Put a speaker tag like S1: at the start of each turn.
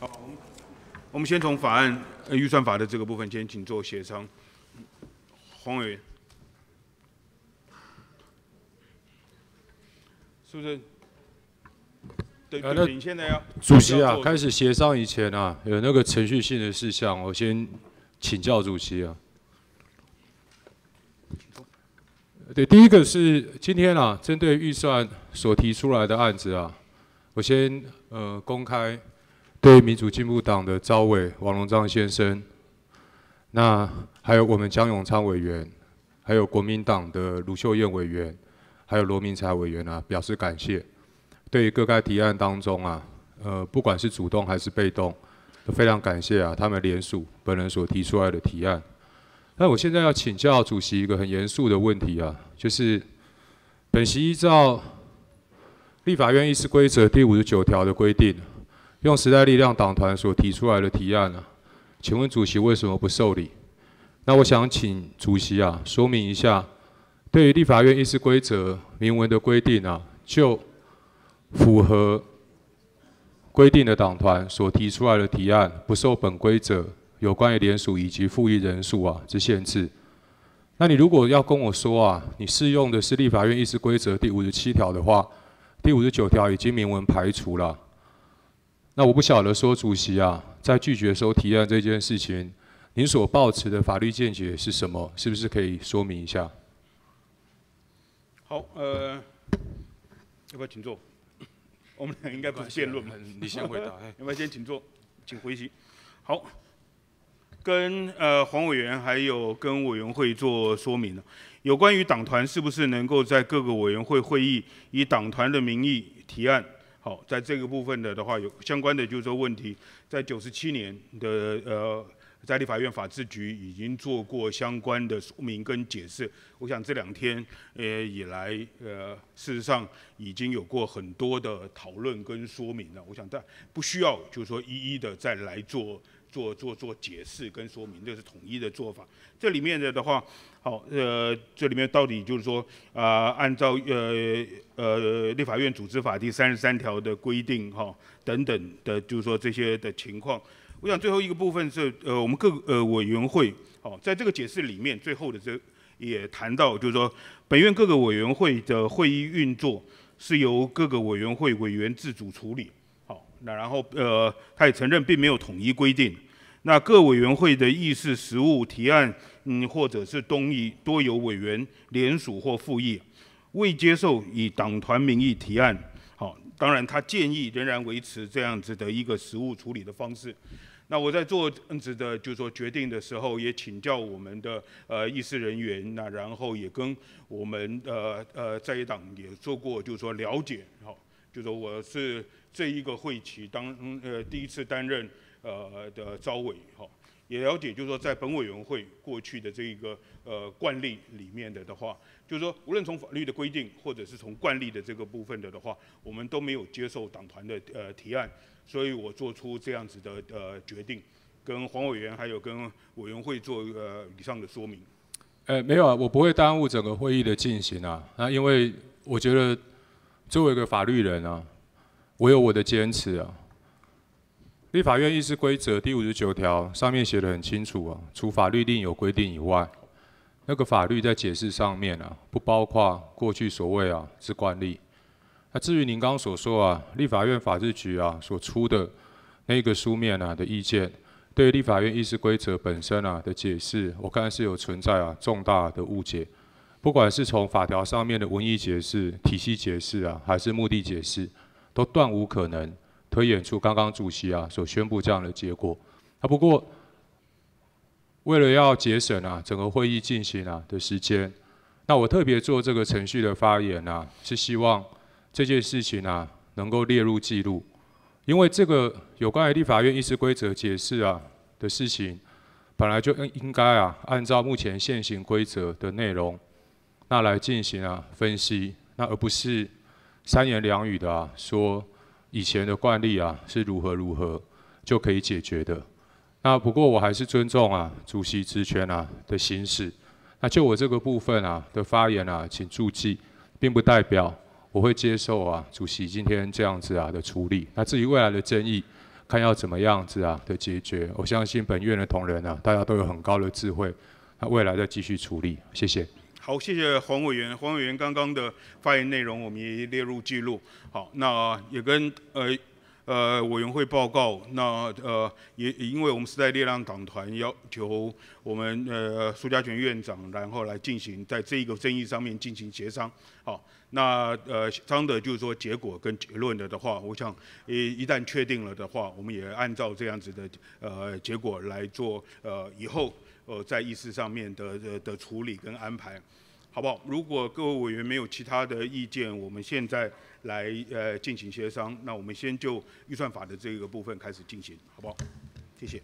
S1: 好，我们先从法案预算法的这个部分先请做协商，黄委员，是不是？对。那主席啊，开始
S2: 协商以前啊，有那个程序性的事项，我先请教主席啊。对，第一个是今天啊，针对预算所提出来的案子啊，我先呃公开。对民主进步党的赵伟、王龙章先生，那还有我们江永昌委员，还有国民党的卢秀燕委员，还有罗明才委员啊，表示感谢。对于各该提案当中啊，呃，不管是主动还是被动，都非常感谢啊，他们联署本人所提出来的提案。那我现在要请教主席一个很严肃的问题啊，就是本席依照立法院议事规则第五十九条的规定。用时代力量党团所提出来的提案呢？请问主席为什么不受理？那我想请主席啊，说明一下，对于立法院议事规则明文的规定啊，就符合规定的党团所提出来的提案，不受本规则有关于联署以及复议人数啊之限制。那你如果要跟我说啊，你适用的是立法院议事规则第五十七条的话，第五十九条已经明文排除了。那我不晓得说，主席啊，在拒绝收提案这件事情，您所抱持的法律见解是什么？是不是可以说明一下？
S1: 好，呃，要不要请坐？我们俩应该不是辩论嘛。你先回答。要不要先请坐？请回席。好，跟呃黄委员还有跟委员会做说明有关于党团是不是能够在各个委员会会议以党团的名义提案？好，在这个部分的的话，有相关的就是说问题，在九十七年的呃。在立法院法制局已经做过相关的说明跟解释，我想这两天呃以来，呃事实上已经有过很多的讨论跟说明了。我想在不需要就是说一一的再来做做做做解释跟说明，这是统一的做法。这里面的的话，好，呃，这里面到底就是说啊，按照呃呃立法院组织法第三十三条的规定哈，等等的，就是说这些的情况。我想最后一个部分是，呃，我们各呃委员会，好，在这个解释里面，最后的这也谈到，就是说，本院各个委员会的会议运作是由各个委员会委员自主处理，好，那然后呃，他也承认并没有统一规定，那各委员会的议事实务提案，嗯，或者是东议多由委员联署或复议，未接受以党团名义提案。好，当然他建议仍然维持这样子的一个实物处理的方式。那我在做这样的就说决定的时候，也请教我们的呃议事人员，那然后也跟我们呃呃在野党也做过，就是说了解，好，就说我是这一个会期当呃第一次担任。呃的招委哈，也了解，就是说在本委员会过去的这一个呃惯例里面的的话，就是说无论从法律的规定，或者是从惯例的这个部分的的话，我们都没有接受党团的呃提案，所以我做出这样子的呃决定，跟黄委员还有跟委员会做呃以上的说明。
S2: 呃，没有啊，我不会耽误整个会议的进行啊，那因为我觉得作为一个法律人啊，我有我的坚持啊。立法院议事规则第五十九条上面写的很清楚啊，除法律另有规定以外，那个法律在解释上面啊，不包括过去所谓啊是惯例。那至于您刚刚所说啊，立法院法制局啊所出的那个书面啊的意见，对立法院议事规则本身啊的解释，我看是有存在啊重大的误解。不管是从法条上面的文意解释、体系解释啊，还是目的解释，都断无可能。推演出刚刚主席啊所宣布这样的结果，啊不过，为了要节省啊整个会议进行啊的时间，那我特别做这个程序的发言啊，是希望这件事情啊能够列入记录，因为这个有关于立法院议事规则解释啊的事情，本来就应应该啊按照目前现行规则的内容，那来进行啊分析，那而不是三言两语的啊说。以前的惯例啊，是如何如何就可以解决的？那不过我还是尊重啊，主席职权啊的行使。那就我这个部分啊的发言啊，请注意，并不代表我会接受啊，主席今天这样子啊的处理。那至于未来的争议，看要怎么样子啊的解决。我相信本院的同仁啊，大家都有很高的智慧。那未来再继续处理。谢谢。
S1: 好，谢谢黄委员。黄委员刚刚的发言内容，我们也列入记录。好，那也跟呃呃委员会报告。那呃也因为我们是在力量党团要求我们呃苏家全院长，然后来进行在这一个争议上面进行协商。好，那呃，张的就是说结果跟结论的的话，我想一一旦确定了的话，我们也按照这样子的呃结果来做呃以后。呃，在议事上面的呃的处理跟安排，好不好？如果各位委员没有其他的意见，我们现在来呃进行协商。那我们先就预算法的这个部分开始进行，好不好？谢谢。